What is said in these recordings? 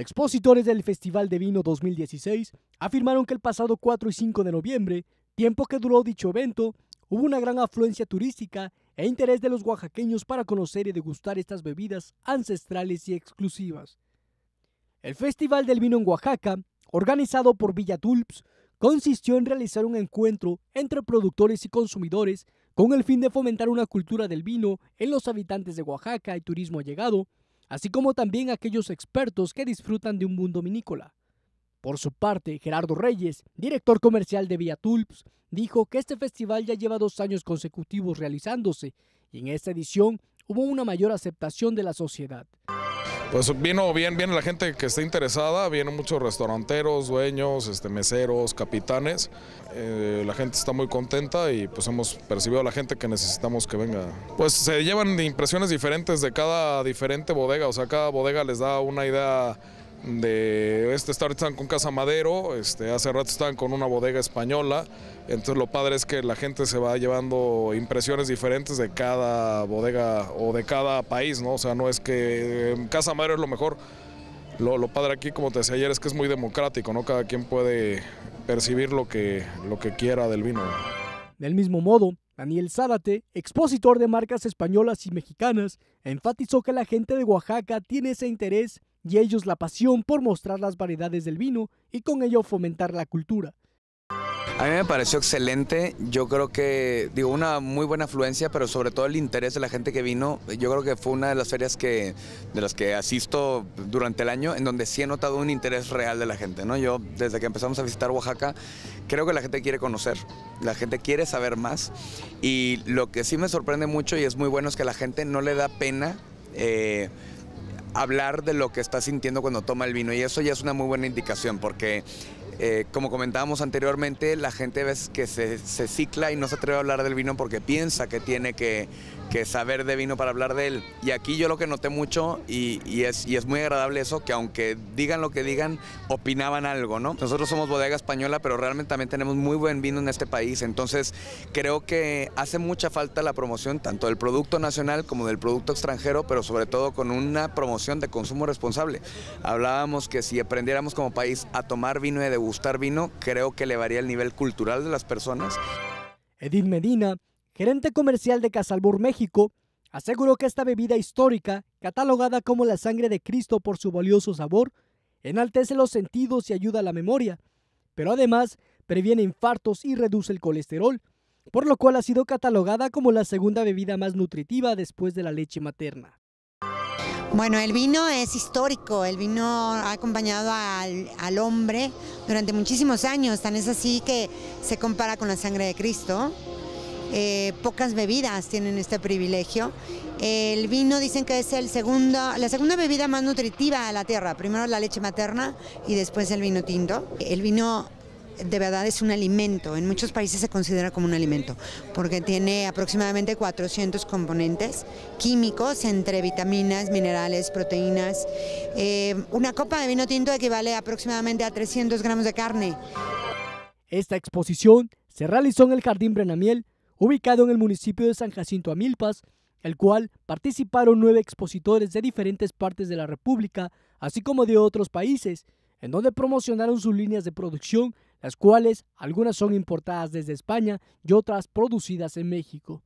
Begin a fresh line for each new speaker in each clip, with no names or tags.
Expositores del Festival de Vino 2016 afirmaron que el pasado 4 y 5 de noviembre, tiempo que duró dicho evento, hubo una gran afluencia turística e interés de los oaxaqueños para conocer y degustar estas bebidas ancestrales y exclusivas. El Festival del Vino en Oaxaca, organizado por Villa Tulps, consistió en realizar un encuentro entre productores y consumidores con el fin de fomentar una cultura del vino en los habitantes de Oaxaca y turismo allegado, así como también aquellos expertos que disfrutan de un mundo minícola. Por su parte, Gerardo Reyes, director comercial de Via Tulps, dijo que este festival ya lleva dos años consecutivos realizándose y en esta edición hubo una mayor aceptación de la sociedad.
Pues vino bien, viene la gente que está interesada, vienen muchos restauranteros, dueños, este, meseros, capitanes. Eh, la gente está muy contenta y pues hemos percibido a la gente que necesitamos que venga. Pues se llevan impresiones diferentes de cada diferente bodega, o sea, cada bodega les da una idea de este está están con Casa Madero, este, hace rato estaban con una bodega española, entonces lo padre es que la gente se va llevando impresiones diferentes de cada bodega o de cada país, ¿no? O sea, no es que em, Casa Madero es lo mejor. Lo, padre aquí, como te decía ayer, es que es muy democrático, ¿no? Cada quien puede percibir lo que, lo que quiera del vino.
Del mismo modo, Daniel Zárate, expositor de marcas españolas y mexicanas, enfatizó que la gente de Oaxaca tiene ese interés y ellos la pasión por mostrar las variedades del vino y con ello fomentar la cultura.
A mí me pareció excelente, yo creo que, digo, una muy buena afluencia, pero sobre todo el interés de la gente que vino, yo creo que fue una de las ferias que, de las que asisto durante el año, en donde sí he notado un interés real de la gente, ¿no? Yo, desde que empezamos a visitar Oaxaca, creo que la gente quiere conocer, la gente quiere saber más, y lo que sí me sorprende mucho y es muy bueno es que la gente no le da pena... Eh, hablar de lo que está sintiendo cuando toma el vino y eso ya es una muy buena indicación porque eh, como comentábamos anteriormente, la gente ves que se, cicla y no se atreve a hablar del vino porque piensa que tiene que, que saber de vino para hablar de él. Y aquí yo lo que noté mucho, y, es, y es muy agradable eso, que aunque digan lo que digan, opinaban algo, ¿no? Nosotros somos bodega española, pero realmente también tenemos muy buen vino en este país. Entonces, creo que hace mucha falta la promoción tanto del producto nacional como del producto extranjero, pero sobre todo con una promoción de consumo responsable. Hablábamos que si aprendiéramos como país a tomar vino y a degustar vino, creo que elevaría el nivel cultural de las personas.
Edith Medina gerente comercial de Casalbur, México, aseguró que esta bebida histórica, catalogada como la sangre de Cristo por su valioso sabor, enaltece los sentidos y ayuda a la memoria, pero además previene infartos y reduce el colesterol, por lo cual ha sido catalogada como la segunda bebida más nutritiva después de la leche materna.
Bueno, el vino es histórico, el vino ha acompañado al, al, hombre durante muchísimos años, tan es así que se compara con la sangre de Cristo. Eh, pocas bebidas tienen este privilegio. El vino dicen que es el segundo, la segunda bebida más nutritiva a la tierra, primero la leche materna y después el vino tinto. El vino de verdad es un alimento, en muchos países se considera como un alimento, porque tiene aproximadamente 400 componentes químicos entre vitaminas, minerales, proteínas. Eh, una copa de vino tinto equivale aproximadamente a 300 gramos de carne. Esta
exposición se
realizó en el Jardín Brenamiel ubicado
en el municipio de San Jacinto Amilpas, el cual participaron nueve expositores de diferentes partes de la República, así como de otros países, en donde promocionaron sus líneas de producción, las cuales algunas son importadas desde España y otras producidas en México.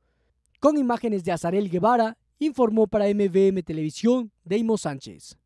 Con imágenes de Azarel Guevara, informó para MVM Televisión Deimo Sánchez.